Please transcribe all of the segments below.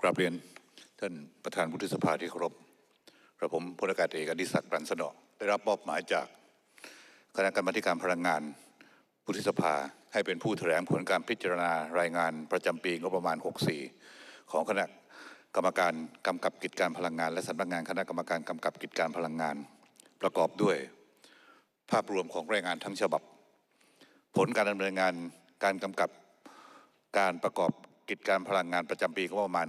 กราบเรียนท่านประธานวุฒิสภาที่เคารพ กระผมพลอากาศเอกอดิศักดิ์รันสนอได้รับมอบหมายจาก คณะกรรมการพลังงานวุฒิสภาให้เป็นผู้แถลงผลการพิจารณารายงานประจำปีงบประมาณ 64 ของคณะกรรมการกำกับกิจการพลังงาน และสำนักงาน คณะกรรมการกำกับกิจการพลังงาน ประกอบด้วย ภาพรวมของรายงานทั้งฉบับ ผลการดำเนินงานการกำกับการประกอบกิจการพลังงานประจำปีก็ประมาณ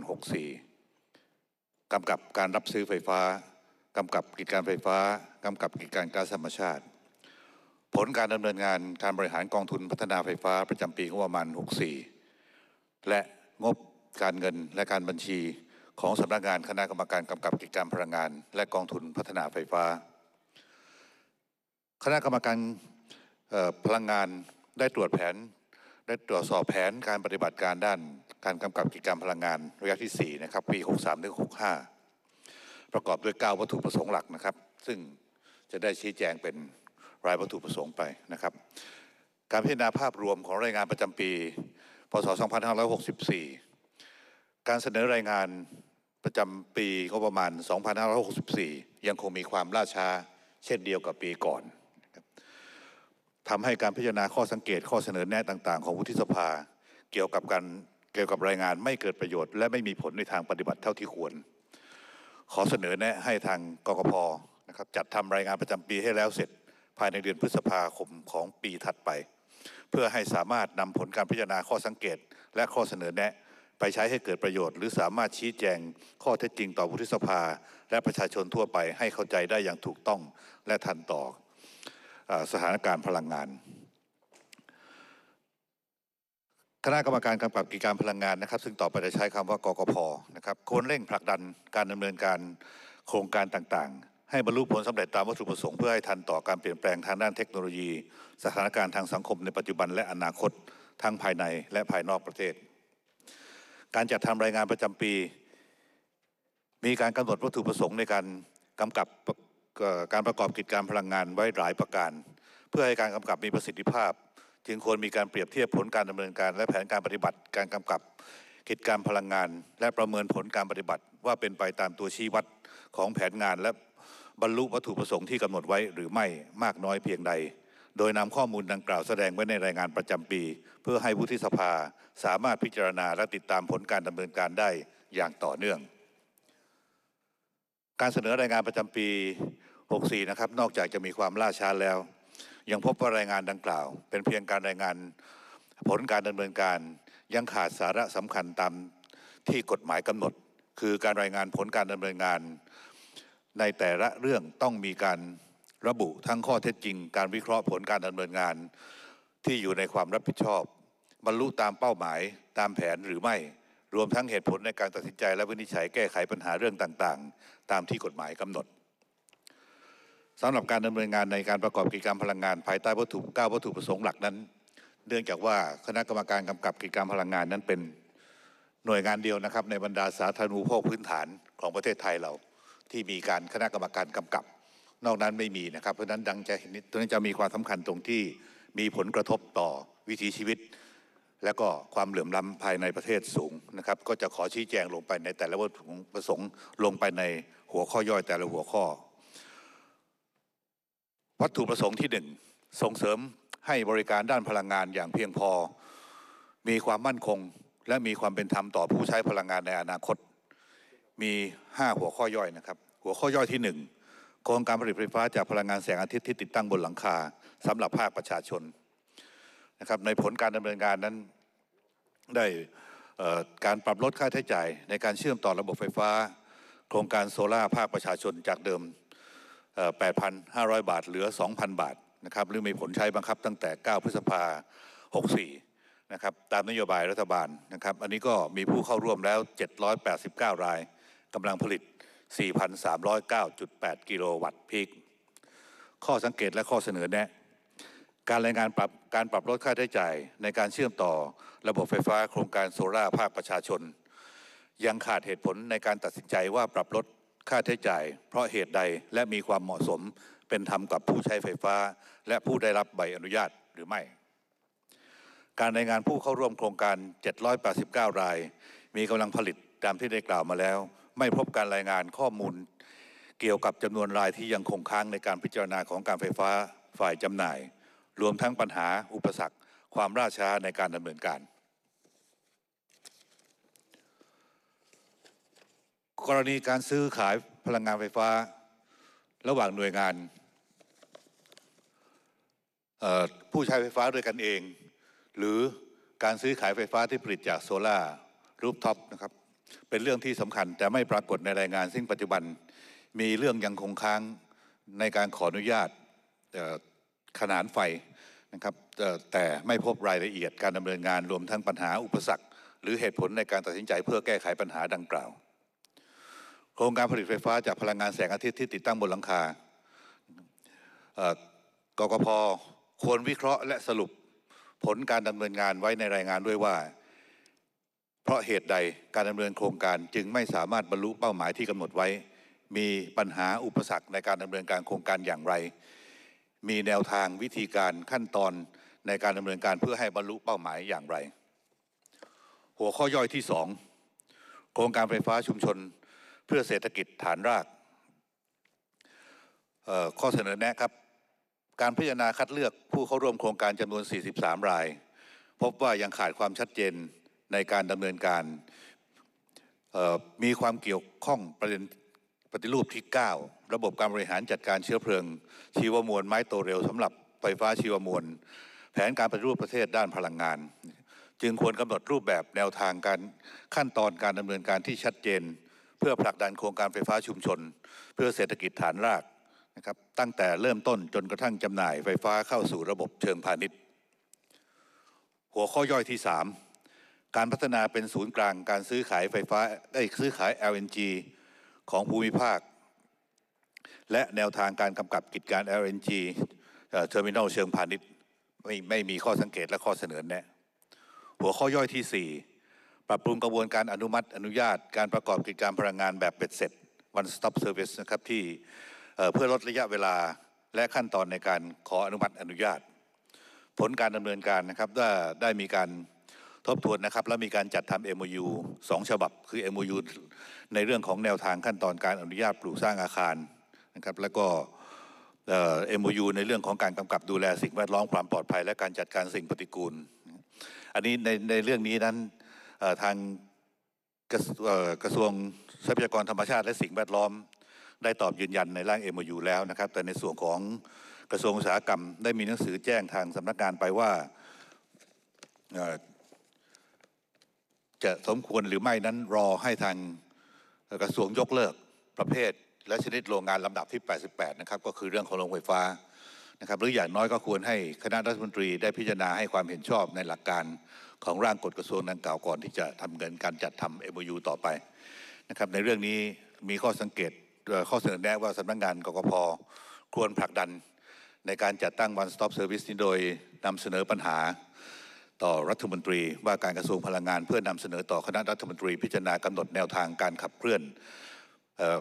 64กำกับการรับซื้อไฟฟ้ากำกับกิจการไฟฟ้ากำกับกิจการก๊าซธรรมชาติ ผลการดำเนินงานการบริหารกองทุนพัฒนาไฟฟ้า ประจำปีก็ประมาณ64 และงบการเงินและการบัญชีของสำนักงานคณะกรรมการกำกับกิจการพลังงาน และกองทุนพัฒนาไฟฟ้า คณะกรรมการพลังงานได้ตรวจแผนและตรวจสอบแผนการปฏิบัติการด้านการกำกับกิจการพลังงานระยะที่ 4 นะครับ ปี 63ถึง65 ประกอบด้วย9วัตถุประสงค์หลักนะครับ ซึ่งจะได้ชี้แจงเป็นรายวัตถุประสงค์ไปนะครับ การพิจารณาภาพรวมของรายงานประจำปี พศ 2564 การเสนอรายงานประจำปีงบประมาณ 2564 ยังคงมีความล่าช้าเช่นเดียวกับปีก่อนทำให้การพิจารณาข้อสังเกต ข้อเสนอแนะต่าง ๆของวุฒิสภา เกี่ยวกับการเกี่ยวกับรายงานไม่เกิดประโยชน์และไม่มีผลในทางปฏิบัติเท่าที่ควร ขอเสนอแนะให้ทางกกพนะครับจัดทำรายงานประจำปีให้แล้วเสร็จ ภายในเดือนพฤษภาคมของปีถัดไป เพื่อให้สามารถนำผลการพิจารณาข้อสังเกต และข้อเสนอแนะไปใช้ให้เกิดประโยชน์ หรือสามารถชี้แจงข้อเท็จจริงต่อวุฒิสภา และประชาชนทั่วไปให้เข้าใจได้อย่างถูกต้องและทันต่อสถานการณ์พลังงาน คณะกรรมการกำกับกิจการพลังงานนะครับ ซึ่งต่อไปจะใช้คำว่ากกพนะครับควรเร่งผลักดันการดำเนินการโครงการต่าง ๆ ให้บรรลุผลสำเร็จตามวัตถุประสงค์เพื่อให้ทันต่อการเปลี่ยนแปลงทางด้านเทคโนโลยี สถานการณ์ทางสังคมในปัจจุบันและอนาคตทั้งภายในและภายนอกประเทศ การจัดทำรายงานประจำปี มีการกำหนดวัตถุประสงค์ในการกำกับการประกอบกิจการพลังงานไว้หลายประการเพื่อให้การกำกับมีประสิทธิภาพ จึงควรมีการเปรียบเทียบผลการดำเนินการ และแผนการปฏิบัติ การกำกับกิจการพลังงาน และประเมินผลการปฏิบัติ ว่าเป็นไปตามตัวชี้วัดของแผนงานและบรรลุวัตถุประสงค์ที่กำหนดไว้หรือไม่มากน้อยเพียงใด โดยนำข้อมูลดังกล่าวแสดงไว้ในรายงานประจำปี เพื่อให้ผู้ที่สภาสามารถพิจารณาและติดตามผลการดำเนินการได้อย่างต่อเนื่อง การเสนอรายงานประจำปี64 นะครับ นอกจากจะมีความล่าช้าแล้ว ยังพบว่ารายงานดังกล่าว เป็นเพียงการรายงานผลการดำเนินการยังขาดสาระสำคัญตามที่กฎหมายกำหนด คือการรายงานผลการดำเนินงานในแต่ละเรื่องต้องมีการระบุทั้งข้อเท็จจริง การวิเคราะห์ผลการดำเนินงานที่อยู่ในความรับผิดชอบ บรรลุตามเป้าหมายตามแผนหรือไม่ รวมทั้งเหตุผลในการตัดสินใจ และวินิจฉัยแก้ไขปัญหาเรื่องต่างๆ ตามที่กฎหมายกำหนดสำหรับการดำเนินงานในการประกอบกิจกรรมพลังงานภายใต้วัตถุ9วัตถุประสงค์หลักนั้นเนื่องจากว่าคณะกรรมการกำกับกิจกรรมพลังงานนั้นเป็น หน่วยงานเดียวนะครับในบรรดาสาธารณูปโภคพื้นฐานของประเทศไทยเราที่มีการคณะกรรมการกำกับ นอกนั้นไม่มีนะครับ เพราะนั้นดังจะเห็นตรงนี้จะมีความสำคัญตรงที่มีผลกระทบต่อวิถีชีวิต และก็ความเหลื่อมล้ำภายในประเทศสูงนะครับก็จะขอชี้แจงลงไปในแต่ละวัตถุประสงค์ ลงไปในหัวข้อย่อยแต่ละหัวข้อวัตถุประสงค์ที่หนึ่งส่งเสริมให้บริการด้านพลังงานอย่างเพียงพอ มีความมั่นคงและมีความเป็นธรรมต่อผู้ใช้พลังงานในอนาคต มี 5 หัวข้อย่อยนะครับหัวข้อย่อยที่ 1 โครงการผลิตไฟฟ้าจากพลังงานแสงอาทิตย์ที่ติดตั้งบนหลังคาสำหรับภาคประชาชนนะครับในผลการดำเนินการนั้นได้การปรับลดค่าใช้จ่ายในการเชื่อมต่อระบบไฟฟ้า โครงการโซลา่าภาคประชาชนจากเดิม8,500 บาทเหลือ 2,000 บาทนะครับ หรือมีผลใช้บังคับตั้งแต่ 9 พฤษภา64 นะครับ ตามนโยบายรัฐบาลนะครับ อันนี้ก็มีผู้เข้าร่วมแล้ว 789 รายกำลังผลิต 4,309.8 กิโลวัตต์พีคข้อสังเกตและข้อเสนอแนะการรายงานปรับการปรับลดค่าใช้จ่ายในการเชื่อมต่อระบบไฟฟ้าโครงการโซลา่าภาคประชาชน ยังขาดเหตุผลในการตัดสินใจว่าปรับลดค่าใช้จ่ายเพราะเหตุใดและมีความเหมาะสมเป็นธรรมกับผู้ใช้ไฟฟ้าและผู้ได้รับใบอนุญาตหรือไม่ การรายงานผู้เข้าร่วมโครงการ 789 ราย มีกำลังผลิตตามที่ได้กล่าวมาแล้ว ไม่พบการรายงานข้อมูล เกี่ยวกับจำนวนรายที่ยังคงค้างในการพิจารณาของการไฟฟ้าฝ่ายจำหน่าย รวมทั้งปัญหา อุปสรรคความราช้าในการดำเนินการกรณีการซื้อขายพลังงานไฟฟ้าระหว่างหน่วยงานผู้ใช้ไฟฟ้าด้วยกันเองหรือการซื้อขายไฟฟ้าที่ผลิตจากโซลา่ารูปท็อปนะครับเป็นเรื่องที่สำคัญ แต่ไม่ปรากฏในรายงาน ซึ่งปัจจุบันมีเรื่องยังคงค้างในการขออนุญาตขนานไฟนะครับแต่ไม่พบรายละเอียดการดำเนินงานรวมทั้งปัญหาอุปสรรค หรือเหตุผลในการตัดสินใจเพื่อแก้ไขปัญหาดังกล่าวครงการผลิตไฟฟ้าจากพลังงานแสงอาทิตย์ที่ติดตั้งบนหลังคากกพควรวิเคราะห์และสรุปผลการดำเนินงานไว้ในรายงานด้วยว่า เพราะเหตุใดการดำเนินโครงการจึงไม่สามารถบรรลุเป้าหมายที่กำหนดไว้ มีปัญหาอุปสรรคในการดำเนินการโครงการอย่างไร มีแนวทางวิธีการขั้นตอนในการดำเนินการเพื่อให้บรรลุเป้าหมายอย่างไร หัวข้อย่อยที่ 2 โครงการไฟฟ้าชุมชนเพื่อเศรษฐกิจฐานรากข้อเสนอแนะครับ การพิจารณาคัดเลือกผู้เข้าร่วมโครงการจำนวน 43 ราย พบว่ายังขาดความชัดเจนในการดำเนินการมีความเกี่ยวข้องประเด็นปฏิรูปที่ 9 ระบบการบริหารจัดการเชื้อเพลิงชีวมวล ไม้โตเร็วสำหรับไฟฟ้าชีวมวล แผนการปฏิรูปประเทศด้านพลังงาน จึงควรกำหนดรูปแบบแนวทางการขั้นตอนการดำเนินการที่ชัดเจนเพื่อผลักดันโครงการไฟฟ้าชุมชน เพื่อเศรษฐกิจฐานรากนะครับตั้งแต่เริ่มต้นจนกระทั่งจำหน่ายไฟฟ้าเข้าสู่ระบบเชิงพาณิชย์ หัวข้อย่อยที่ 3 การพัฒนาเป็นศูนย์กลางการซื้อขายไฟฟ้าได้ซื้อขาย LNG ของภูมิภาค และแนวทางการกำกับกิจการ LNG เทอร์มินอลเชิงพาณิชย์ไม่ไม่มีข้อสังเกตและข้อเสนอแนะหัวข้อย่อยที่ 4ปรับปรุงกระบวนการอนุมัติอนุญาตการประกอบกิจการพลังงานแบบเบ็ดเสร็จ one stop service นะครับที่เพื่อลดระยะเวลาและขั้นตอนในการขออนุมัติอนุญาต ผลการดำเนินการนะครับได้ได้มีการทบทวนนะครับและมีการจัดทำา MOU 2ฉบับคือ MOU ในเรื่องของแนวทางขั้นตอนการอนุญาตปลูกสร้างอาคารนะครับแล้วก็เอ็มยูในเรื่องของการกำกับดูแลสิ่งแวดล้อมความปลอดภัย และการจัดการสิ่งปฏิกูล อันนี้ในในเรื่องนี้นั้นทางกระกระทรวงทรัพยากรธรรมชาติและสิ่งแวดล้อม ได้ตอบยืนยันในร่างเอ็มอยูแล้วนะครับ แต่ในส่วนของกระทรวงอุตสาหกรรม ได้มีหนังสือแจ้งทางสำนักงานไปว่าจะสมควรหรือไม่นั้นรอให้ทางกระทรวงยกเลิกประเภทและชนิดโรงงานลำดับที่ 88 นะครับก็คือเรื่องของโรงไฟฟ้านะครับหรืออย่างน้อยก็ควรให้คณะรัฐมนตรีได้พิจารณาให้ความเห็นชอบในหลักการของร่างกฎกระทรวงดังกล่าวก่อนที่จะทำเงินการจัดทำเอ็มยต่อไปนะครับ ในเรื่องนี้มีข้อสังเกตข้อเสนอแนะว่าสำนักงงานกกพควรผลักดันในการจัดตั้ง One Stop Service นี้โดยนำเสนอปัญหา ต่อรัฐมนตรี ว่าการกระทรวงพลังงานเพื่อนำเสนอต่อคณะรัฐมนตรีพิจารณากำหนดแนวทางการขับเคลื่อนออ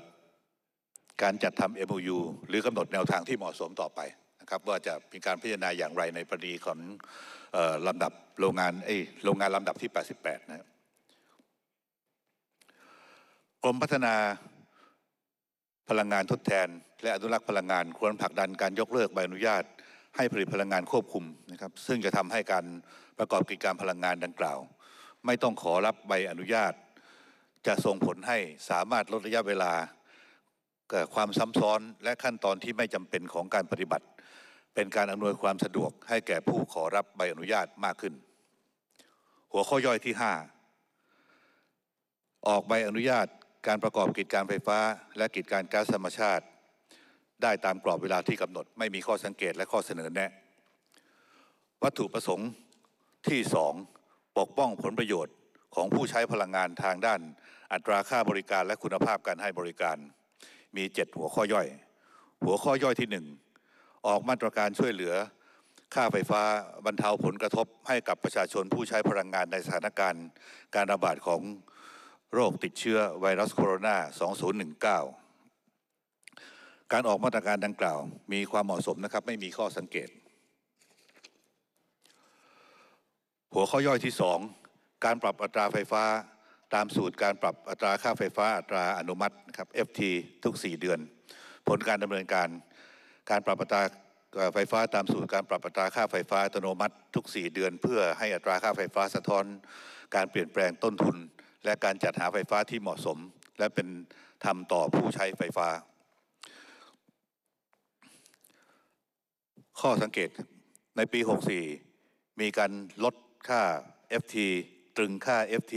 การจัดทำ MOU หรือกำหนดแนวทางที่เหมาะสมต่อไปนะครับ ว่าจะเป็นการพิจารณาอย่างไรในประเดีของลำดับโรงงานไอ้โรงงานลำดับที่ 88นะกรมพัฒนาพลังงานทดแทน และอนุรักษ์พลังงานควรผลักดันการยกเลิกใบอนุญาตให้ผลิตพลังงานควบคุมนะครับซึ่งจะทำให้การประกอบกิจการพลังงานดังกล่าว ไม่ต้องขอรับใบอนุญาต จะส่งผลให้สามารถลดระยะเวลาเกิดความซ้ำซ้อนและขั้นตอนที่ไม่จำเป็นของการปฏิบัติเป็นการอำนวยความสะดวกให้แก่ผู้ขอรับใบอนุญาตมากขึ้น หัวข้อย่อยที่ 5 ออกใบอนุญาตการประกอบกิจการไฟฟ้าและกิจการก๊าซธรรมชาติ ได้ตามกรอบเวลาที่กำหนดไม่มีข้อสังเกตและข้อเสนอแนะ วัตถุประสงค์ที่ 2 ปกป้องผลประโยชน์ของผู้ใช้พลังงานทางด้านอัตราค่าบริการและคุณภาพการให้บริการ มี 7 หัวข้อย่อย หัวข้อย่อยที่ 1ออกมาตรการช่วยเหลือ ค่าไฟฟ้าบรรเทาผลกระทบให้กับประชาชนผู้ใช้พลังงานในสถานการณ์ การระบาดของโรคติดเชื้อไวรัสโคโรนา 2019 การออกมาตรการดังกล่าว มีความเหมาะสมนะครับไม่มีข้อสังเกต หัวข้อย่อยที่ 2 การปรับอัตราไฟฟ้าตามสูตรการปรับอัตราค่าไฟฟ้าอัตราอนุมัติครับ FT ทุก4 เดือน ผลการดำเนินการการปรับอัตราไฟฟ้าตามสูตรการปรับอัตราค่าไฟฟ้าอัตโนมัติทุก 4 เดือนเพื่อให้อัตราค่าไฟฟ้าสะท้อน การเปลี่ยนแปลงต้นทุนและการจัดหาไฟฟ้าที่เหมาะสมและเป็นธรรมต่อผู้ใช้ไฟฟ้า ข้อสังเกตในปี 64 มีการลดค่า FT ตรึงค่า FT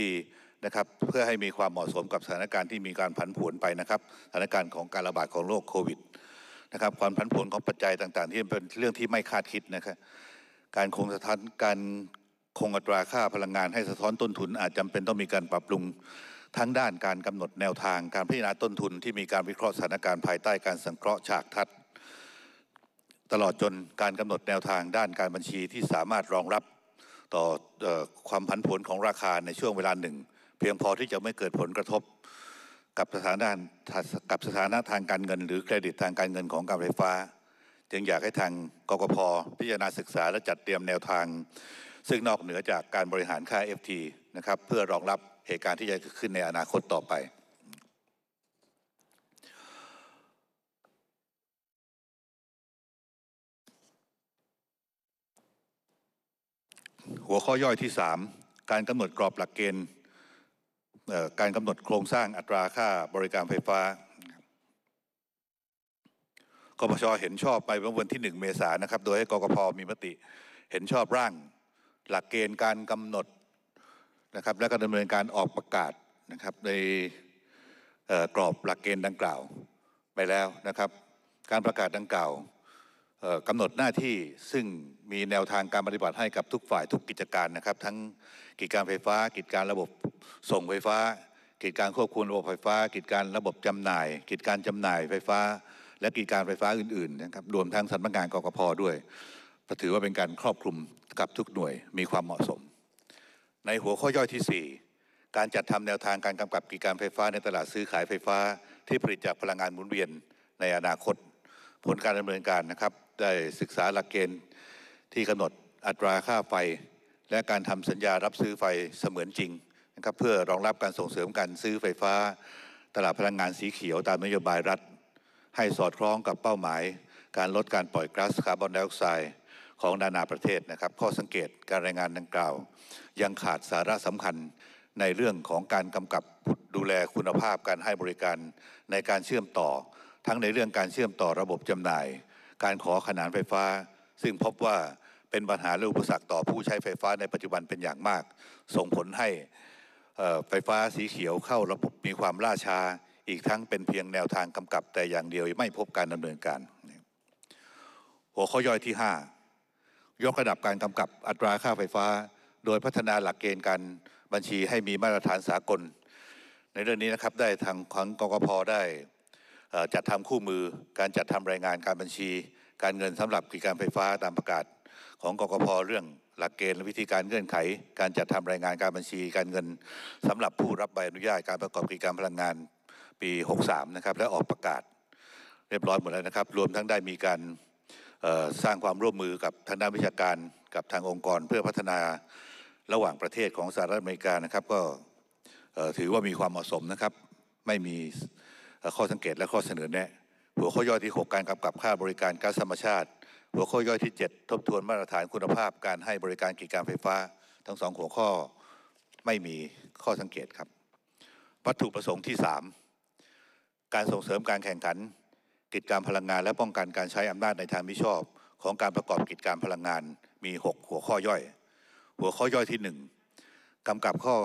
นะครับเพื่อให้มีความเหมาะสมกับสถานการณ์ที่มีการผันผวนไปนะครับสถานการณ์ของการระบาดของโรคโควิดนะครับความผันผวนของปัจจัยต่าง ๆ ที่เป็นเรื่องที่ไม่คาดคิดนะครับการคงสถานการคงอัตราค่าพลังงานให้สะท้อนต้นทุน อาจจำเป็นต้องมีการปรับปรุงทั้งด้านการกำหนดแนวทางการพิจารณาต้นทุนที่มีการวิเคราะห์สถานการณ์ภายใต้การสังเคราะห์ฉากทัศน์ตลอดจนการกำหนดแนวทางด้านการบัญชีที่สามารถรองรับต่อความผันผวนของราคาในช่วงเวลาหนึ่งเพียงพอที่จะไม่เกิดผลกระทบกับสถานะกับสถานะทางการเงินหรือเครดิตทางการเงินของการไฟฟ้า จึงอยากให้ทางกกพพิจารณาศึกษาและจัดเตรียมแนวทาง ซึ่งนอกเหนือจากการบริหารค่า FT นะครับ เพื่อรองรับเหตุการณ์ที่จะเกิดขึ้นในอนาคตต่อไป หัวข้อย่อยที่ 3 การกำหนดกรอบหลักเกณฑ์การกำหนดโครงสร้างอัตราค่าบริการไฟฟ้ากปชเห็นชอบไปเมื่อวันที่ 1 เมษายนนะครับ โดยให้กกพ มีมติเห็นชอบร่างหลักเกณฑ์การกำหนดนะครับ และการดำเนินการออกประกาศ นะครับในกรอบหลักเกณฑ์ดังกล่าวไปแล้วนะครับการประกาศดังกล่าวกำหนดหน้าที่ซึ่งมีแนวทางการปฏิบัติให้กับทุกฝ่ายทุกกิจการนะครับทั้งกิจการไฟฟ้า กิจการระบบส่งไฟฟ้า กิจการควบคุมระบบไฟฟ้า กิจการระบบจำหน่าย กิจการจำหน่ายไฟฟ้า และกิจการไฟฟ้าอื่นๆนะครับรวมทั้งสำนักงานกรกพด้วยถือว่าเป็นการครอบคลุมกับทุกหน่วยมีความเหมาะสม ในหัวข้อย่อยที่ 4 การจัดทำแนวทางการกำกับกิจการไฟฟ้า ในตลาดซื้อขายไฟฟ้า ที่ผลิตจากพลังงานหมุนเวียน ในอนาคต ผลการดำเนินการนะครับได้ศึกษาหลักเกณฑ์ที่กำหนดอัตราค่าไฟ และการทำสัญญารับซื้อไฟเสมือนจริงนะครับเพื่อรองรับการส่งเสริมการซื้อไฟฟ้าตลาดพลังงานสีเขียวตามนโยบายรัฐ ให้สอดคล้องกับเป้าหมาย การลดการปล่อยก๊าซคาร์บอนไดออกไซด์ของนานาประเทศนะครับ ข้อสังเกตการรายงานดังกล่าว ยังขาดสาระสำคัญในเรื่องของการกำกับดูแลคุณภาพการให้บริการในการเชื่อมต่อทั้งในเรื่องการเชื่อมต่อระบบจำหน่ายการขอขนานไฟฟ้า ซึ่งพบว่าเป็นปัญหาและอุปสรรคต่อผู้ใช้ไฟฟ้าในปัจจุบันเป็นอย่างมาก ส่งผลให้ไฟฟ้าสีเขียวเข้าระบบมีความล่าช้าอีกทั้งเป็นเพียงแนวทางกำกับ แต่อย่างเดียวไม่พบการดำเนินการหัวข้อย่อยที่ 5ยกระดับการกำกับอัตราค่าไฟฟ้า โดยพัฒนาหลักเกณฑ์การบัญชีให้มีมาตรฐานสากล ในเรื่องนี้นะครับได้ทางของกกพได้จัดทำคู่มือการจัดทำรายงานการบัญชี การเงินสำหรับกิจการไฟฟ้าตามประกาศ ของกกพเรื่องหลักเกณฑ์และวิธีการเงื่อนไข การจัดทำรายงานการบัญชี การเงินสำหรับผู้รับใบอนุญาตการประกอบกิจการพลังงานปี63นะครับและออกประกาศ เรียบร้อยหมดแล้วนะครับ รวมทั้งได้มีการสร้างความร่วมมือกับทางด้านวิชาการ กับทางองค์กร เพื่อพัฒนาระหว่างประเทศของสหรัฐอเมริกานะครับก็ถือว่ามีความเหมาะสมนะครับไม่มีข้อสังเกตและข้อเสนอแนะหัวข้อย่อยที่ 6การกำกับค่าบริการก๊าซธรรมชาติ หัวข้อย่อยที่ 7 ทบทวนมาตรฐานคุณภาพการให้บริการกิจการไฟฟ้า ทั้งสองหัวข้อไม่มีข้อสังเกตครับ วัตถุประสงค์ที่ 3 การส่งเสริมการแข่งขัน กิจการพลังงาน และป้องกันการใช้อำนาจในทางมิชอบ ของการประกอบกิจการพลังงานมี 6 หัวข้อย่อย หัวข้อย่อยที่ 1กำกับข้อ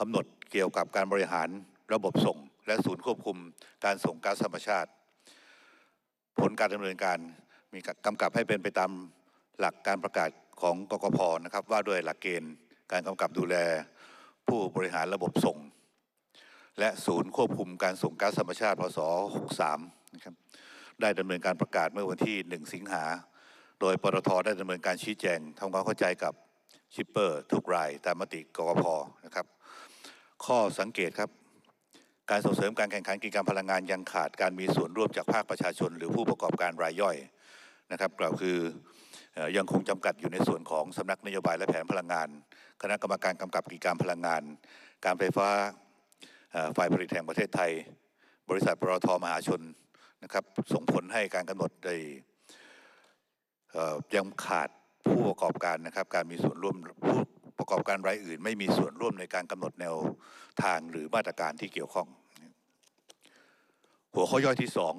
กำหนดเกี่ยวกับการบริหารระบบส่งและศูนย์ควบคุมการส่งก๊าซธรรมชาติ ผลการดำเนินการมีกำกับให้เป็นไปตามหลักการประกาศของกกพนะครับ ว่าด้วยหลักเกณฑ์การกำกับดูแลผู้บริหารระบบส่ง และศูนย์ควบคุมการส่งก๊าซธรรมชาติพศ63นะครับได้ดำเนินการประกาศเมื่อวันที่ 1 สิงหาโดยปตทได้ดำเนินการชี้แจงทำความเข้าใจกับชิปเปอร์ทุกรายตามมติกกพนะครับ ข้อสังเกตครับการส่งเสริมการแข่งขันกิจการพลังงานยังขาดการมีส่วนร่วมจากภาคประชาชน หรือผู้ประกอบการรายย่อยนะครับกล่าวคือยังคงจำกัดอยู่ในส่วนของสำนักนโยบายและแผนพลังงาน คณะกรรมการกำกับกิจการพลังงาน การไฟฟ้าฝ่ายผลิตแห่งประเทศไทย บริษัทปตทมหาชนนะครับส่งผลให้การกำหนดได้ยังขาดผู้ประกอบการนะครับการมีส่วนร่วมผู้ประกอบการรายอื่น ไม่มีส่วนร่วมในการกำหนดแนวทางหรือมาตรการที่เกี่ยวข้อง หัวข้อย่อยที่สอง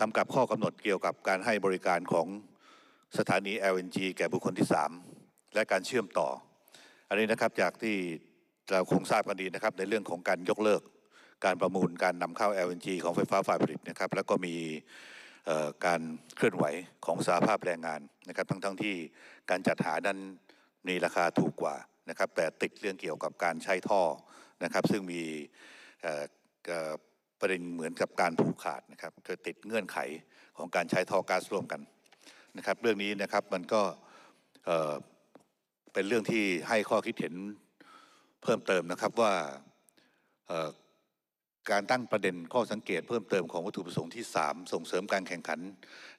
กำกับข้อกำหนดเกี่ยวกับการให้บริการของสถานี LNG แก่บุคคลที่ 3 และการเชื่อมต่อ อันนี้นะครับจากที่เราคงทราบกันดีนะครับในเรื่องของการยกเลิก การประมูลการนำเข้า LNG ของไฟฟ้าฝ่ายผลิตนะครับแล้วก็มีการเคลื่อนไหวของสาภาพแรงงานนะครับทั้งๆทที่การจัดหานั้นนี่ราคาถูกกว่านะครับแต่ติดเรื่องเกี่ยวกับการใช้ท่อนะครับซึ่งมีประเด็นเหมือนกับการผูกขาดนะครับเธอติดเงื่อนไขของการใช้ท่อก๊าซร่วมกันนะครับเรื่องนี้นะครับมันก็เป็นเรื่องที่ให้ข้อคิดเห็นเพิ่มเติมนะครับว่าการตั้งประเด็นข้อสังเกตเพิ่มเติมของวัตถุประสงค์ที่ 3 ส่งเสริมการแข่งขัน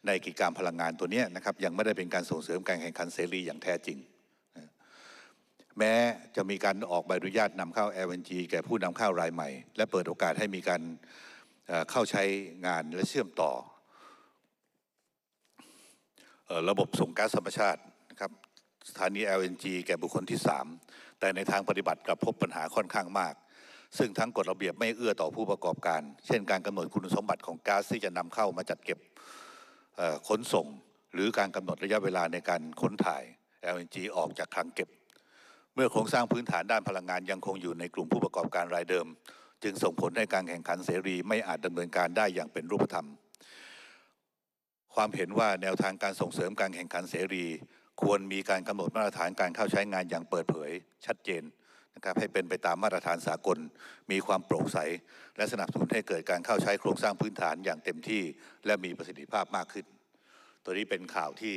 ในกิจกรรมพลังงานตัวนี้นะครับยังไม่ได้เป็นการส่งเสริมการแข่งขันเสรีอย่างแท้จริงแม้จะมีการออกใบอนุญาตนำเข้า LNG แก่ผู้นำเข้ารายใหม่ และเปิดโอกาสให้มีการเข้าใช้งานและเชื่อมต่อระบบส่งก๊าซธรรมชาตินะครับสถานี LNG แก่บุคคลที่ 3 แต่ในทางปฏิบัติกลับพบปัญหาค่อนข้างมาก ซึ่งทั้งกฎระเบียบไม่เอื้อต่อผู้ประกอบการ เช่น การกำหนดคุณสมบัติของก๊าซที่จะนำเข้ามาจัดเก็บขนส่ง หรือการกำหนดระยะเวลาในการขนถ่าย LNG ออกจากคลังเก็บมื่อโครงสร้างพื้นฐานด้านพลังงานยังคงอยู่ในกลุ่มผู้ประกอบการรายเดิม จึงส่งผลให้การแข่งขันเสรีไม่อาจดำเนินการได้อย่างเป็นรูปธรรม ความเห็นว่าแนวทางการส่งเสริมการแข่งขันเสรี ควรมีการกำหนดมาตรฐานการเข้าใช้งานอย่างเปิดเผย ชัดเจนนะครับให้เป็นไปตามมาตรฐานสากล มีความโปร่งใส และสนับสนุนให้เกิดการเข้าใช้โครงสร้างพื้นฐานอย่างเต็มที่ และมีประสิทธิภาพมากขึ้น ตัวนี้เป็นข่าวที่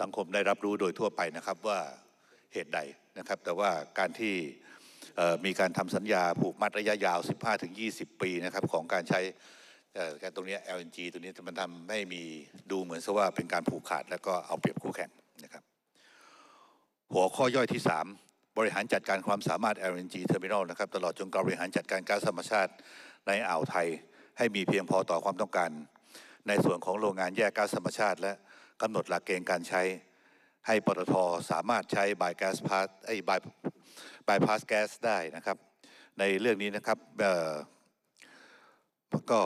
สังคมได้รับรู้โดยทั่วไปนะครับว่าเหตุใดนะครับแต่ว่าการที่มีการทำสัญญาผูกมัดระยะยาว 15-20 ปีนะครับของการใช้การตรงนี้ LNG ตัวนี้มันทำให้มีดูเหมือนซะว่าเป็นการผูกขาดแล้วก็เอาเปรียบคู่แข่งนะครับหัวข้อย่อยที่ 3 บริหารจัดการความสามารถ LNG Terminal นะครับตลอดจนการบริหารจัดการก๊าซธรรมชาติในอ่าวไทย ให้มีเพียงพอต่อความต้องการในส่วนของโรงงานแยกก๊าซธรรมชาติ และกำหนดหลักเกณฑ์การใช้ให้ปตทสามารถใช้บายแก๊สพาสไอ้บายบายพาสแก๊สได้นะครับ ในเรื่องนี้นะครับก็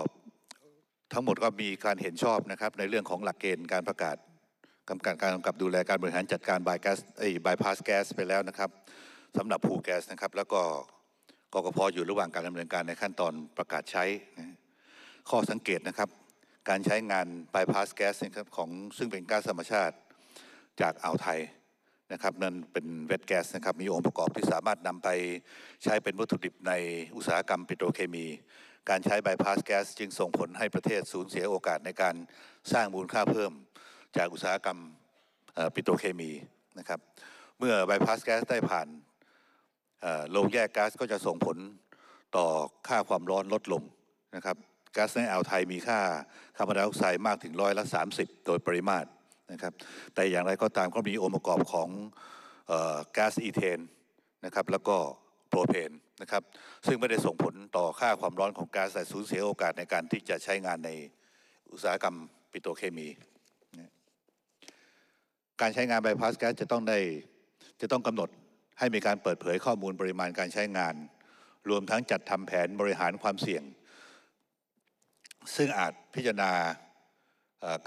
ทั้งหมดก็มีการเห็นชอบนะครับในเรื่องของหลักเกณฑ์การประกาศกำกับการกำกับดูแลการบริหารจัดการบายแก๊สไอ้บายพาสแก๊สไปแล้วนะครับสำหรับภูแก๊สนะครับแล้วก็กกพออยู่ระหว่างการดำเนินการในขั้นตอนประกาศใช้ข้อสังเกตนะครับการใช้งานบายพาสแก๊สนะครับของซึ่งเป็นก๊าซธรรมชาติจากอ่าวไทยนะครับนั่นเป็นเวทแก๊สนะครับมีองค์ประกอบที่สามารถนำไปใช้เป็นวัตถุดิบในอุตสาหกรรมปิโตรเคมีการใช้บายพาสแก๊สจึงส่งผลให้ประเทศสูญเสียโอกาสในการสร้างมูลค่าเพิ่มจากอุตสาหกรรมปิโตรเคมีนะครับเมื่อบายพาสแก๊สได้ผ่านโรงแยกก๊สก็จะส่งผลต่อค่าความร้อนลดลงนะครับก๊สในอ่าวไทยมีค่าคาร์บอนไดออกไซด์มากถึงร้อยละ 30 โดยปริมาตรนะครับ แต่อย่างไรก็ตามก็มีองค์ประกอบของก๊าซอีเทนนะครับ แล้วก็โพรเพนนะครับ ซึ่งไม่ได้ส่งผลต่อค่าความร้อนของก๊าซแต่สูญเสียโอกาสในการที่จะใช้งานในอุตสาหกรรมปิโตรเคมี การใช้งานไบพาสแก๊สจะต้องได้จะต้องกำหนดให้มีการเปิดเผยข้อมูลปริมาณการใช้งาน รวมทั้งจัดทำแผนบริหารความเสี่ยง ซึ่งอาจพิจารณา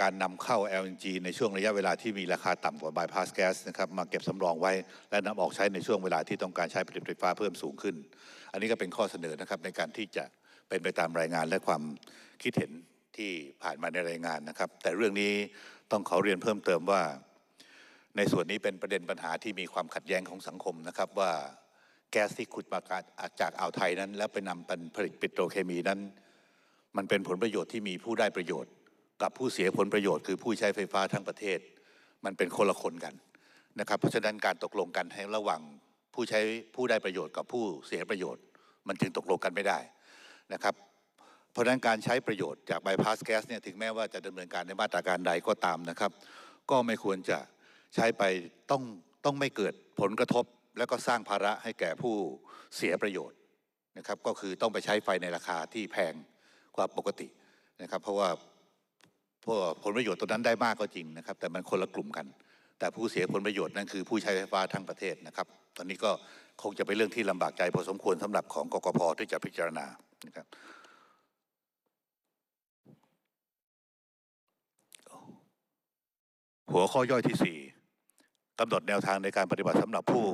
การนำเข้า LNG ในช่วงระยะเวลาที่มีราคาต่ำกว่าบายพาสแก๊สนะครับมาเก็บสำรองไว้ และนำออกใช้ในช่วงเวลาที่ต้องการใช้ผลิตไฟฟ้าเพิ่มสูงขึ้น อันนี้ก็เป็นข้อเสนอนะครับในการที่จะเป็นไปตามรายงานและความคิดเห็นที่ผ่านมาในรายงานนะครับ แต่เรื่องนี้ต้องขอเรียนเพิ่มเติมว่า ในส่วนนี้เป็นประเด็นปัญหาที่มีความขัดแย้งของสังคมนะครับว่าแก๊สที่ขุดมาจากอ่าวไทยนั้น แล้วไปนำผลิตปิโตรเคมีนั้น มันเป็นผลประโยชน์ที่มีผู้ได้ประโยชน์กับผู้เสียผลประโยชน์ คือผู้ใช้ไฟฟ้าทั้งประเทศ มันเป็นคนละคนกัน นะครับ เพราะฉะนั้นการตกลงกัน ให้ระหว่าง ผู้ใช้ผู้ได้ประโยชน์กับผู้เสียประโยชน์มันจึงตกลงกันไม่ได้นะครับเพราะฉะนั้นการใช้ประโยชน์จากไบพาสแก๊สเนี่ยถึงแม้ว่าจะดำเนินการในมาตรการใดก็ตามนะครับ ก็ไม่ควรจะใช้ไปต้องต้องไม่เกิดผลกระทบ และก็สร้างภาระให้แก่ผู้เสียประโยชน์นะครับก็คือต้องไปใช้ไฟในราคาที่แพงกว่าปกตินะครับ เพราะว่าพ่อผลประโยชน์ตัวนั้นได้มากก็จริงนะครับ แต่มันคนละกลุ่มกัน แต่ผู้เสียผลประโยชน์นั่นคือผู้ใช้ไฟฟ้าทั้งประเทศนะครับ ตอนนี้ก็คงจะเป็นเรื่องที่ลำบากใจ พอสมควรสำหรับของกกพที่จะพิจารณานะครับ หัวข้อย่อยที่ 4กำหนดแนวทางในการปฏิบัติสำหรับผู้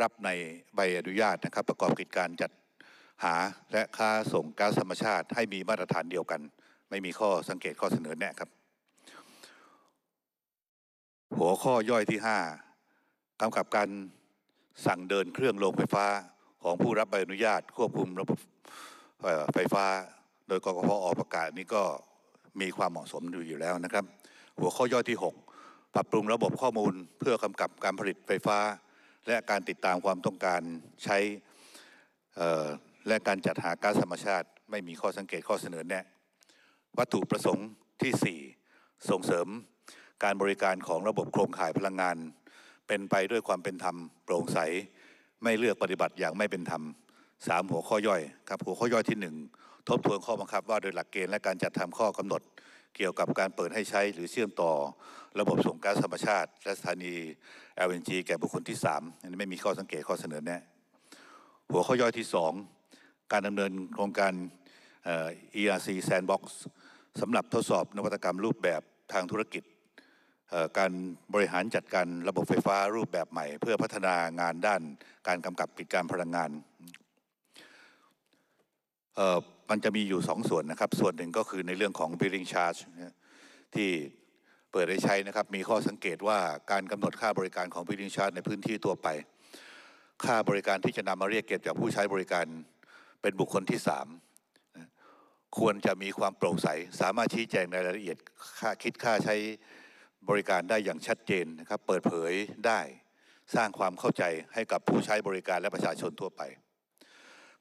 รับในใบอนุญาตนะครับ ประกอบกิจการจัดหาและค้าส่งก๊าซธรรมชาติให้มีมาตรฐานเดียวกันไม่มีข้อสังเกตข้อเสนอแนะครับ หัวข้อย่อยที่ห้ากำกับการสั่งเดินเครื่องโรงไฟฟ้าของผู้รับใบอนุญาต ควบคุมระบบไฟฟ้า โดยกกพออกประกาศนี้ก็มีความเหมาะสมอยู่แล้วนะครับ หัวข้อย่อยที่ 6 ปรับปรุงระบบข้อมูลเพื่อกำกับการผลิตไฟฟ้า และการติดตามความต้องการใช้และการจัดหาก๊าซธรรมชาติ ไม่มีข้อสังเกตข้อเสนอแนะวัตถุประสงค์ที่ 4 ส่งเสริม การบริการของระบบโครงข่ายพลังงาน เป็นไปด้วยความเป็นธรรมโปร่งใสไม่เลือกปฏิบัติอย่างไม่เป็นธรรมสามหัวข้อย่อยครับหัวข้อย่อยที่ 1 ทบทวนข้อบังคับว่าโดยหลักเกณฑ์และการจัดทำข้อกำหนด เกี่ยวกับการเปิดให้ใช้หรือเชื่อมต่อ ระบบส่งก๊าซธรรมชาติและสถานี LNG แก่บุคคลที่3อันนี้ไม่มีข้อสังเกตข้อเสนอแนะ หัวข้อย่อยที่ 2 การดำเนินโครงการ ERC Sandbox สำหรับทดสอบนวัตกรรมรูปแบบทางธุรกิจการบริหารจัดการระบบไฟฟ้ารูปแบบใหม่ เพื่อพัฒนางานด้าน การกำกับกิจการพลังงานมันจะมีอยู่สองส่วนนะครับ ส่วนหนึ่งก็คือในเรื่องของ billing charge ที่เปิดได้ใช้นะครับมีข้อสังเกตว่าการกำหนดค่าบริการของ billing charge ในพื้นที่ตัวไป ค่าบริการที่จะนำมาเรียกเก็บจากผู้ใช้บริการเป็นบุคคลที่ 3ควรจะมีความโปร่งใสสามารถชี้แจงในรายละเอียดค่าคิดค่าใช้บริการได้อย่างชัดเจนนะครับ เปิดเผยได้สร้างความเข้าใจให้กับผู้ใช้บริการและประชาชนทั่วไป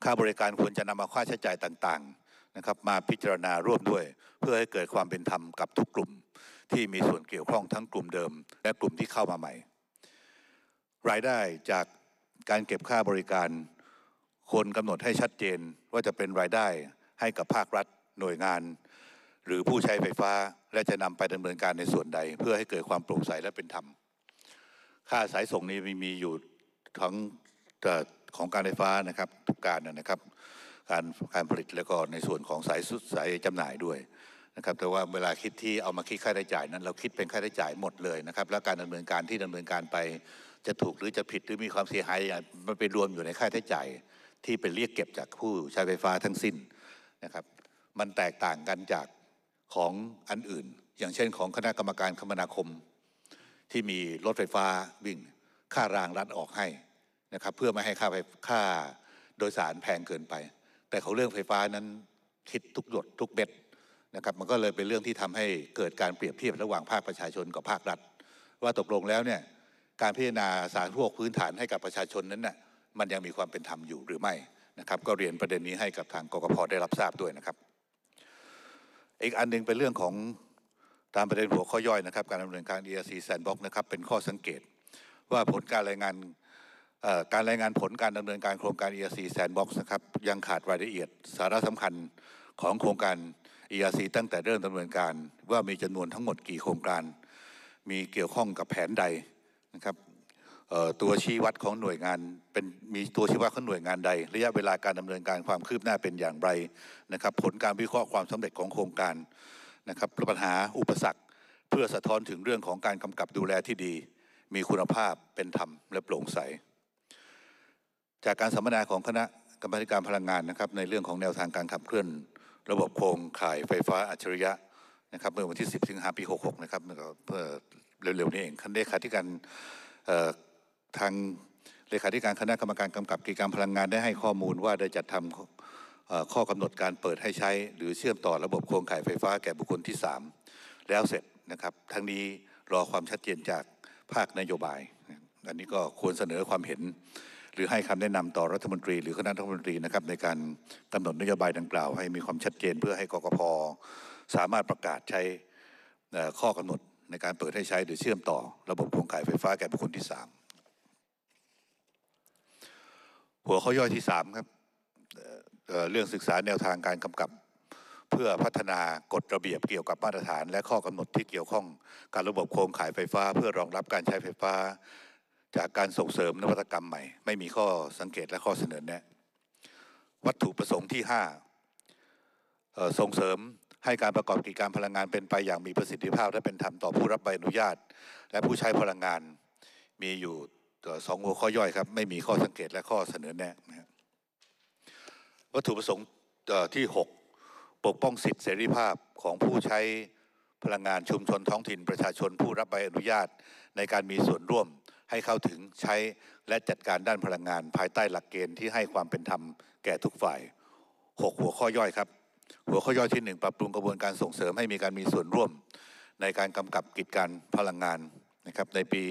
ค่าบริการควรจะนำมาค่าใช้จ่ายต่างๆนะครับ มาพิจารณาร่วมด้วย เพื่อให้เกิดความเป็นธรรมกับทุกกลุ่มที่มีส่วนเกี่ยวข้องทั้งกลุ่มเดิม และกลุ่มที่เข้ามาใหม่ รายได้จากการเก็บค่าบริการควรกำหนดให้ชัดเจนว่าจะเป็นรายได้ให้กับภาครัฐหน่วยงานหรือผู้ใช้ไฟฟ้าและจะนำไปดำเนินการในส่วนใด เพื่อให้เกิดความโปร่งใสและเป็นธรรมค่าสายส่งนี้มีอยู่ทั้งของการไฟฟ้านะครับทุกการนะครับ การการผลิตแล้วก็ในส่วนของสายสุดสายจำหน่ายด้วยนะครับแต่ว่าเวลาคิดที่เอามาคิดค่าใช้จ่าย นั้นเราคิดเป็นค่าใช้จ่ายหมดเลยนะครับแล้วการดำเนินการที่ดำเนินการไปจะถูกหรือจะผิดหรือมีความเสียหายมันไปรวมอยู่ในค่าใช้จ่าย ที่เป็นเรียกเก็บจากผู้ใช้ไฟฟ้าทั้งสิ้นนะครับมันแตกต่างกันจากของอันอื่น อย่างเช่น ของคณะกรรมการคมนาคม ที่มีรถไฟฟ้าวิ่ง ค่ารางรัดออกให้นะครับเพื่อไม่ให้ค่าไฟค่าโดยสารแพงเกินไป แต่ของเรื่องไฟฟ้านั้นคิดทุกหยดทุกเบ็ดนะครับมันก็เลยเป็นเรื่องที่ทำให้เกิดการเปรียบเทียบระหว่างภาคประชาชนกับภาครัฐ ว่าตกลงแล้วเนี่ยการพิจารณาสารพวกพื้นฐานให้กับประชาชนนั้นน่ยมันยังมีความเป็นธรรมอยู่หรือไม่ะครับก็เรียนประเด็นนี้ให้กับทางกกพได้รับทราบด้วยนะครับ อีกอันนึงเป็นเรื่องของตามประเด็นหัวข้อย่อยนะครับ การดำเนินการ ERC Sandbox นะครับเป็นข้อสังเกต ว่าผลการรายงานการรายงานผลการดำเนินการโครงการ ERC Sandbox นะครับยังขาดรายละเอียดสาระสำคัญของโครงการ ERC ตั้งแต่เริ่มดำเนินการ ว่ามีจำนวนทั้งหมดกี่โครงการ มีเกี่ยวข้องกับแผนใดนะครับตัวชี้วัดของหน่วยงานเป็นมีตัวชี้วัดของหน่วยงานใด ระยะเวลาการดำเนินการความคืบหน้าเป็นอย่างไรนะครับผลการวิเคราะห์ความสำเร็จของโครงการนะครับปัญหาอุปสรรค เพื่อสะท้อนถึงเรื่องของการกำกับดูแลที่ดี มีคุณภาพเป็นธรรมและโปร่งใสจากการสัมมนาของคณะกรรมการพลังงานนะครับในเรื่องของแนวทางการขับเคลื่อนระบบโครงข่ายไฟฟ้าอัจฉริยะนะครับเมื่อวันที่10สิงหาปี66นะครับเพื่อเร็วๆนี้เองคณะเลขาธิการทางเลขาธิการคณะกรรมการกำกับกิจการพลังงานได้ให้ข้อมูลว่าได้จัดทำข้อกำหนดการเปิดให้ใช้ หรือเชื่อมต่อระบบโครงข่ายไฟฟ้าแก่บุคคลที่ 3 แล้วเสร็จนะครับทั้งนี้รอความชัดเจนจากภาคนโยบายอันนี้ก็ควรเสนอความเห็น หรือให้คำแนะนำต่อรัฐมนตรีหรือคณะรัฐมนตรีนะครับในการกำหนดนโยบายดังกล่าว ให้มีความชัดเจนเพื่อให้กกพสามารถประกาศใช้ข้อกำหนดในการเปิดให้ใช้หรือเชื่อมต่อระบบโครงข่ายไฟฟ้าแก่บุคคลที่ 3หัวข้อย่อยที่สามครับเรื่องศึกษาแนวทางการกำกับ เพื่อพัฒนากฎระเบียบเกี่ยวกับมาตรฐานและข้อกำหนดที่เกี่ยวข้องการระบบโครงข่ายไฟฟ้า เพื่อรองรับการใช้ไฟฟ้า จากการส่งเสริมนวัตกรรมใหม่ ไม่มีข้อสังเกตและข้อเสนอแนะวัตถุประสงค์ที่5ส่งเสริมให้การประกอบกิจการพลังงานเป็นไปอย่างมีประสิทธิภาพ และเป็นธรรมต่อผู้รับใบอนุญาต และผู้ใช้พลังงานมีอยู่สองหัวข้อย่อยครับไม่มีข้อสังเกตและข้อเสนอแนะนะวัตถุประสงค์ที่ 6 ปกป้องสิทธิเสรีภาพของผู้ใช้พลังงานชุมชนท้องถิ่นประชาชนผู้รับใบอนุญาตในการมีส่วนร่วมให้เข้าถึงใช้และจัดการด้านพลังงาน ภายใต้หลักเกณฑ์ที่ให้ความเป็นธรรมแก่ทุกฝ่าย 6 หัวข้อย่อยครับหัวข้อย่อยที่1ปรับปรุงกระบวนการส่งเสริม ให้มีการมีส่วนร่วม ในการกำกับกิจการพลังงานนะครับในปี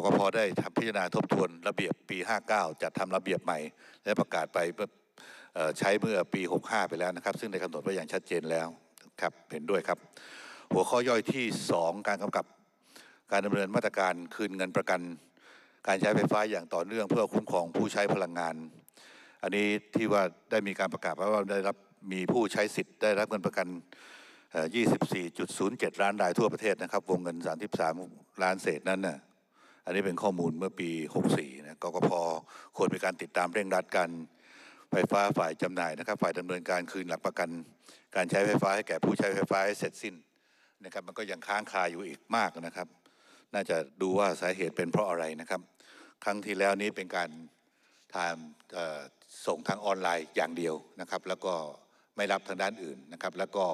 กกพได้ทาพิจารณาทบทวนระเบียบปี 59 จัดทำระเบียบใหม่ และประกาศไปเื่อใช้เมื่อปี 65 ไปแล้วนะครับ ซึ่งได้กำหนดไว้อย่างชัดเจนแล้วครับ เห็นด้วยครับ หัวข้อย่อยที่ 2 การกำกับการดำเนินมาตรการคืนเงินประกัน การใช้ไฟฟ้าอย่างต่อเนื่องเพื่อคุ้มครองผู้ใช้พลังงาน อันนี้ที่ว่าได้มีการประกาศว่าได้รับมีผู้ใช้สิทธิ์ได้รับเงินประกัน24.07ล้านรายทั่วประเทศนะครับวงเงิน33ล้านเศษนั้นนะ่ะอันนี้เป็นข้อมูลเมื่อปี 64 นะกกพควรมีการติดตามเร่งรัดการไฟฟ้าฝ่ายจำหน่ายนะครับ ฝ่ายดำเนินการคืนหลักประกันการใช้ไฟฟ้า ให้แก่ผู้ใช้ไฟฟ้าให้เสร็จสิ้นนะครับ มันก็ยังค้างคาอยู่อีกมากนะครับ น่าจะดูว่าสาเหตุเป็นเพราะอะไรนะครับ ครั้งที่แล้วนี้เป็นการทำส่งทางออนไลน์อย่างเดียวนะครับ แล้วก็ไม่รับทางด้านอื่นนะครับ แล้วก็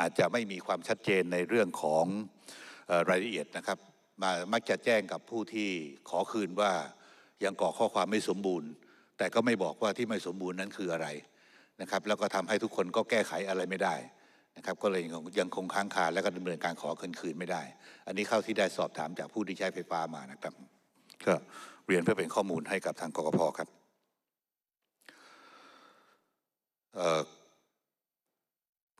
อาจจะไม่มีความชัดเจนในเรื่องของรายละเอียดนะครับมามักจะแจ้งกับผู้ที่ขอคืนว่ายังก่อข้อความไม่สมบูรณ์ แต่ก็ไม่บอกว่าที่ไม่สมบูรณ์นั้นคืออะไรนะครับ แล้วก็ทำให้ทุกคนก็แก้ไขอะไรไม่ได้นะครับ ก็เลยยังคงค้างคาและก็ดำเนินการขอคืนคืนไม่ได้ อันนี้เข้าที่ได้สอบถามจากผู้ที่ใช้ไฟฟ้ามานะครับ ก็เรียนเพื่อเป็นข้อมูลให้กับทางกรกพครับ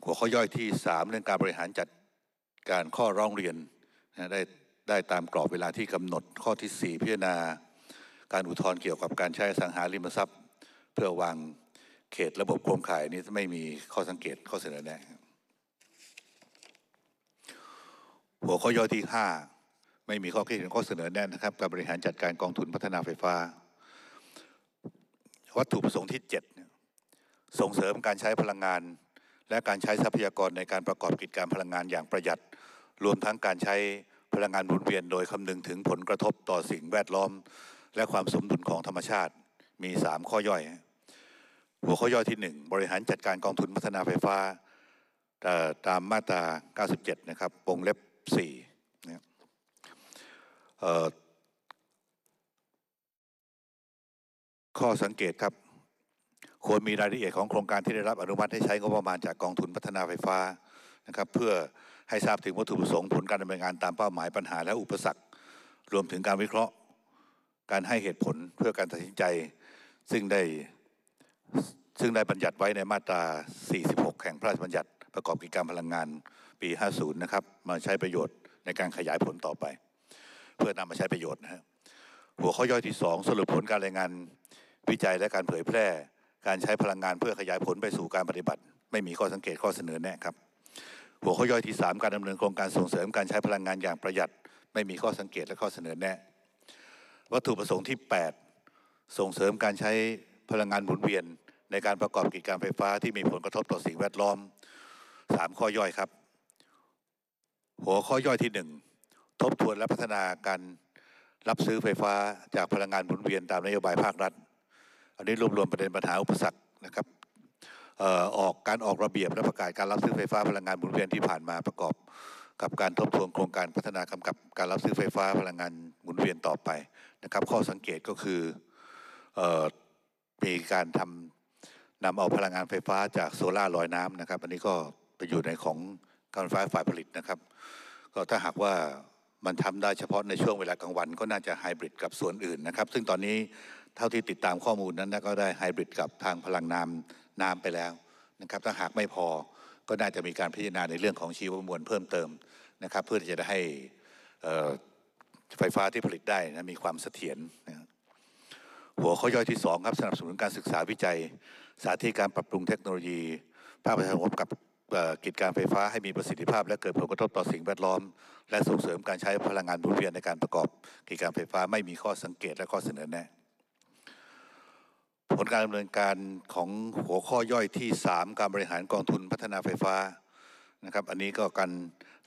หัวข้อย่อยที่ 3 เรื่องการบริหารจัดการข้อร้องเรียนได้ได้ตามกรอบเวลาที่กำหนดข้อที่ 4 พิจารณา การอุทธรณ์เกี่ยวกับการใช้สังหาริมทรัพย์ เพื่อวางเขตระบบโครงข่ายนี้ไม่มีข้อสังเกตข้อเสนอแนะหัวข้อย่อที่ 5 ไม่มีข้อคิดเห็นข้อเสนอแนะนะครับการบริหารจัดการกองทุนพัฒนาไฟฟ้า วัตถุประสงค์ที่7ส่งเสริมการใช้พลังงาน และการใช้ทรัพยากรในการประกอบกิจการพลังงานอย่างประหยัดรวมทั้งการใช้พลังงานหมุนเวียนโดยคำนึงถึงผลกระทบต่อสิ่งแวดล้อมและความสมดุลของธรรมชาติมี 3 ข้อย่อย หัวข้อย่อยที่ 1 บริหารจัดการกองทุนพัฒนาไฟฟ้า ตามมาตรา97 นะครับวงเล็บ 4 ข้อสังเกตครับ ควรมีรายละเอียดของโครงการที่ได้รับอนุมัติให้ใช้งบประมาณจากกองทุนพัฒนาไฟฟ้านะครับเพื่อให้ทราบถึงวัตถุประสงค์ผลการดำเนินงานตามเป้าหมายปัญหาและอุปสรรค รวมถึงการวิเคราะห์ การให้เหตุผลเพื่อการตัดสินใจ ซึ่งได้ซึ่งได้บัญญัติไว้ในมาตรา 46 แห่งพระราชบัญญัติ ประกอบกิจการพลังงานปี 50 นะครับมาใช้ประโยชน์ในการขยายผลต่อไป เพื่อนำมาใช้ประโยชน์นะะหัวข้อย่อยที่ 2 สรุปผลการรายงานวิจัยและการเผยแพร่ การใช้พลังงาน เพื่อขยายผลไปสู่การปฏิบัติ ไม่มีข้อสังเกตข้อเสนอแนะครับหัวข้อย่อยที่ 3 การดำเนินโครงการส่งเสริมการใช้พลังงานอย่างประหยัด ไม่มีข้อสังเกตและข้อเสนอแนะ วัตถุประสงค์ที่ 8 ส่งเสริมการใช้พลังงานหมุนเวียน ในการประกอบกิจการไฟฟ้าที่มีผลกระทบต่อสิ่งแวดล้อม 3 ข้อย่อยครับ หัวข้อย่อยที่ 1 ทบทวนและพัฒนาการรับซื้อไฟฟ้าจากพลังงานหมุนเวียนตามนโยบายภาครัฐ อันนี้รวบรวมประเด็นปัญหาอุปสรรคนะครับออกการออกระเบียบและประกาศการรับซื้อไฟฟ้า พลังงานหมุนเวียนที่ผ่านมาประกอบ กับการทบทวนโครงการพัฒนากำกับการรับซื้อไฟฟ้าพลังงานหมุนเวียนต่อไปนะครับข้อสังเกตก็คือมีการทานำเอาพลังงานไฟฟ้าจากโซลา่าลอยน้ำนะครับ อันนี้ก็ไปอยู่ในของการไฟฟ้าฝ่ายผลิตนะครับ ก็ถ้าหากว่ามันทำได้เฉพาะในช่วงเวลากลางวัน ก็น่าจะไฮบริดกับส่วนอื่นนะครับซึ่งตอนนี้เท่าที่ติดตามข้อมูลนั้นก็ได้ไฮบริดกับทางพลังน้ำน้ำไปแล้วนะครับ ถ้าหากไม่พอ ก็น่าจะมีการพิจารณาในเรื่องของชีวมวลเพิ่มเติมนะครับ เพื่อที่จะได้ให้ไฟฟ้าที่ผลิตได้นะมีความเสถียรนะหัวข้อย่อยที่2ครับสนับสนุนการศึกษาวิจัย สาธิตการปรับปรุงเทคโนโลยี ภาคประชาคมกับกิจการไฟฟ้าให้มีประสิทธิภาพและเกิดผลกระทบต่อสิ่งแวดล้อม และส่งเสริมการใช้พลังงานหมุนเวียนในการประกอบ กิจการไฟฟ้าไม่มีข้อสังเกตและข้อเสนอแนะผลการดำเนินการของหัวข้อย่อยที่ 3 การบริหารกองทุนพัฒนาไฟฟ้านะครับอันนี้ก็การ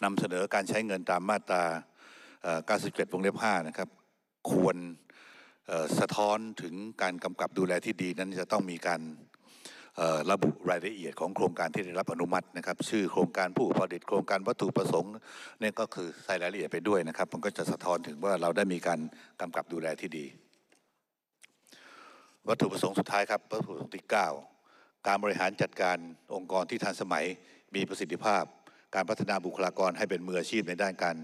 นำเสนอการใช้เงินตามมาตรา97วงเล็บ5นะครับควรสะท้อนถึงการกำกับดูแลที่ดีนั้นจะต้องมีการระบุรายละเอียด ของโครงการที่ได้รับอนุมัตินะครับ ชื่อโครงการผู้ผลิตโครงการวัตถุประสงค์นี่ก็คือใส่รายละเอียดไปด้วยนะครับมันก็จะสะท้อนถึงว่าเราได้มีการกำกับดูแลที่ดีวัตถุประสงค์สุดท้ายครับวัตถุประสงค์ที่ 9 การบริหารจัดการองค์กรที่ทันสมัยมีประสิทธิภาพ การพัฒนาบุคลากรให้เป็นมืออาชีพในด้านการ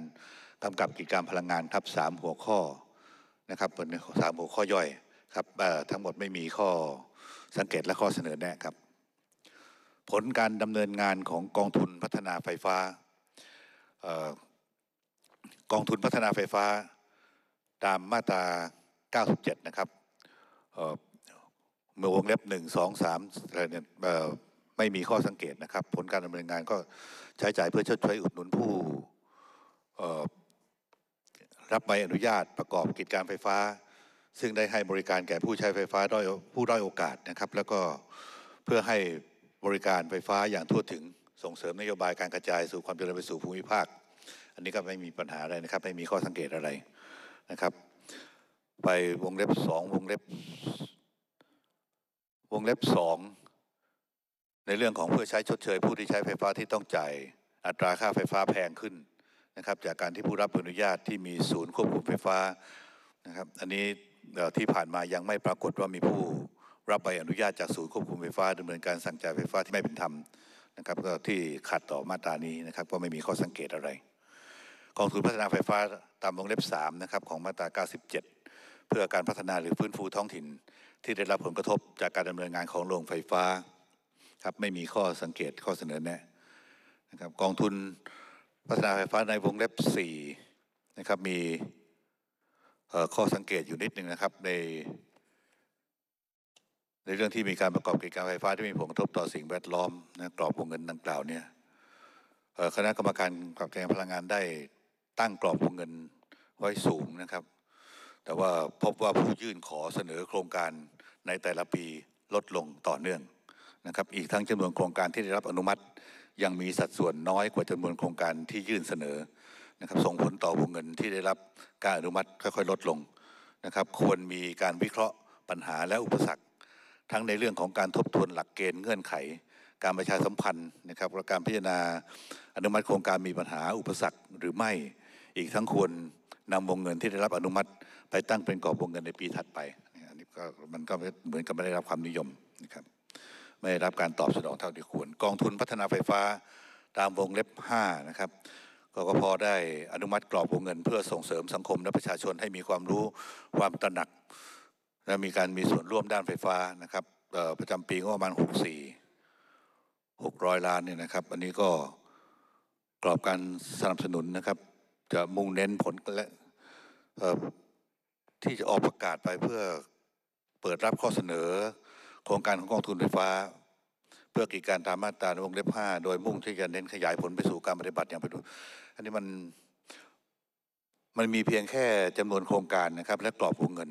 กำกับกิจการพลังงานครับ 3 หัวข้อนะครับเป็นสามหัวข้อย่อยครับทั้งหมดไม่มีข้อสังเกตและข้อเสนอแนะครับผลการดำเนินงานของกองทุนพัฒนาไฟฟ้ากองทุนพัฒนาไฟฟ้าตามมาตรา 97 นะครับเมื่อวงเล็บหนึ่งสองสามอะไรเนี่ยไม่มีข้อสังเกตนะครับ ผลการดำเนินงานก็ใช้จ่ายเพื่อชดเชยอุดหนุนผู้ รับใบอนุญาตประกอบกิจการไฟฟ้า ซึ่งได้ให้บริการแก่ผู้ใช้ไฟฟ้าด้อยผู้ด้อยโอกาสนะครับ แล้วก็เพื่อให้บริการไฟฟ้าอย่างทั่วถึงส่งเสริมนโยบายการกระจายสู่ความเจริญไปสู่ภูมิภาค อันนี้ก็ไม่มีปัญหาอะไรนะครับ ไม่มีข้อสังเกตอะไรนะครับ ไปวงเล็บสองวงเล็บวงเล็บสองในเรื่องของเพื่อใช้ชดเชย ผู้ที่ใช้ไฟฟ้าที่ต้องจ่ายอัตราค่าไฟฟ้าแพงขึ้นนะครับจากการที่ผู้รับอนุญาตที่มีศูนย์ควบคุมไฟฟ้านะครับอันนี้ที่ผ่านมายังไม่ปรากฏว่ามีผู้รับใบอนุญาตจากศูนย์ควบคุมไฟฟ้า ดำเนินการสั่งจ่ายไฟฟ้าที่ไม่เป็นธรรมนะครับก็ที่ขัดต่อมาตรานี้นะครับก็ไม่มีข้อสังเกตอะไรกองทุนพัฒนาไฟฟ้าตามวงเล็บ3นะครับของมาตรา97เพื่อการพัฒนาหรือฟื้นฟูท้องถิ่น ที่ได้รับผลกระทบจากการดำเนินงานของโรงไฟฟ้าครับ ไม่มีข้อสังเกตข้อเสนอแนะนะครับ กองทุนพัฒนาไฟฟ้าในวงเล็บ4นะครับมีข้อสังเกตอยู่นิดหนึ่งนะครับในในเรื่องที่มีการประกอบกิจการไฟฟ้าที่มีผลกระทบต่อสิ่งแวดล้อมนะกรอบวงเงินดังกล่าวเนี่ยคณะกรรมการกับแกงพลังงานได้ตั้งกรอบวงเงินไว้สูงนะครับแต่ว่าพบว่าผู้ยื่นขอเสนอโครงการในแต่ละปีลดลงต่อเนื่องนะครับอีกทั้งจำนวนโครงการที่ได้รับอนุมัติ ยังมีสัดส่วนน้อยกว่าจำนวนโครงการที่ยื่นเสนอนะครับส่งผลต่อวงเงินที่ได้รับการอนุมัติค่อยๆ ลดลงนะครับควรมีการวิเคราะห์ปัญหาและอุปสรรค ทั้งในเรื่องของการทบทวนหลักเกณฑ์เงื่อนไข การประชาสัมพันธ์นะครับและการพิจารณาอนุมัติโครงการมีปัญหาอุปสรรคหรือไม่ อีกทั้งควรนำวงเงินที่ได้รับอนุมัติไปตั้งเป็นกอบวงเงินในปีถัดไป อันนี้ก็มันก็เหมือนกับไม่ได้รับความนิยมนะครับ ไม่ได้รับการตอบสนองเท่าที่ควร กองทุนพัฒนาไฟฟ้าตามวงเล็บ5นะครับกกพได้อนุมัติกรอบวงเงินเพื่อส่งเสริมสังคม และประชาชนให้มีความรู้ความตระหนัก และมีการมีส่วนร่วมด้านไฟฟ้านะครับ ประจำปีก็ประมาณ 64 600 ล้านเนี่ยนะครับ อันนี้ก็กรอบการสนับสนุนนะครับ จะมุ่งเน้นผลและที่จะออกประกาศไปเพื่อเปิดรับข้อเสนอ โครงการของกองทุนไฟฟ้า เพื่อกิจการตามมาตรานวงเล็บห้าโดยมุ่งที่จะเน้นขยายผลไปสู่การปฏิบัติอย่างไปดูอันนี้มันมันมีเพียงแค่จำนวนโครงการนะครับ และกรอบวงเงิน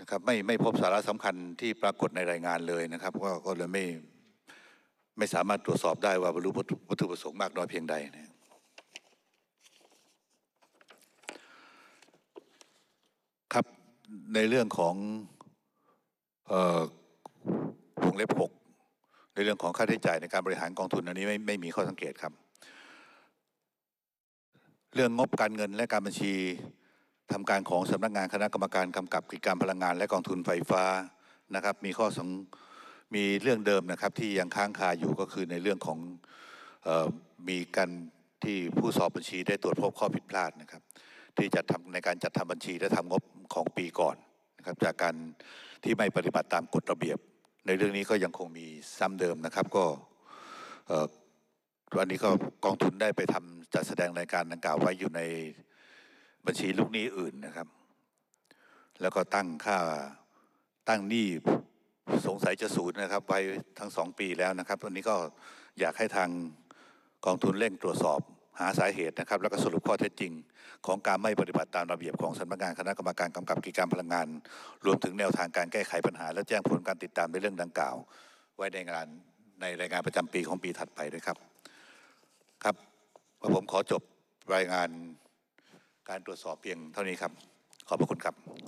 นะครับ ไม่ไม่พบสาระสำคัญที่ปรากฏในรายงานเลยนะครับก็ก็เลยไม่ไม่สามารถตรวจสอบได้ว่าบรรลุวัตถุประสงค์มากน้อยเพียงใดนะในเรื่องของวงเล็บหกในเรื่องของค่าใช้จ่ายในการบริหารกองทุนอันนี้ไม่ไม่มีข้อสังเกตครับ เรื่องงบการเงินและการบัญชีทำการของสำนักงานคณะกรรมการกำกับกิจการพลังงานและกองทุนไฟฟ้านะครับมีข้อสังมีเรื่องเดิมนะครับที่ยังค้างคาอยู่ก็คือในเรื่องของออมีการที่ผู้สอบบัญชีได้ตรวจพบข้อผิดพลาดนะครับที่จะทำในการจัดทำบัญชีและทำงบของปีก่อนนะครับ จากการที่ไม่ปฏิบัติตามกฎระเบียบในเรื่องนี้ก็ยังคงมีซ้ำเดิมนะครับก็วันนี้ก็กองทุนได้ไปทำจัดแสดงรายการดังกล่าวไว้อยู่ในบัญชีลูกหนี้อื่นนะครับ แล้วก็ตั้งค่าตั้งหนี้สงสัยจะสูญนะครับไว้ทั้งสองปีแล้วนะครับวันนี้ก็อยากให้ทางกองทุนเร่งตรวจสอบหาสาเหตุนะครับแล้วก็สรุปข้อเท็จจริง ของการไม่ปฏิบัติตามระเบียบของสำนักงานคณะกรรมการกำกับกิจการพลังงาน รวมถึงแนวทางการแก้ไขปัญหา และแจ้งผลการติดตามในเรื่องดังกล่าว ไว้ในงานในรายงานประจำปีของปีถัดไปด้วยครับครับาผมขอจบรายงานการตรวจสอบเพียงเท่านี้ครับ ขอบพระคุณครับ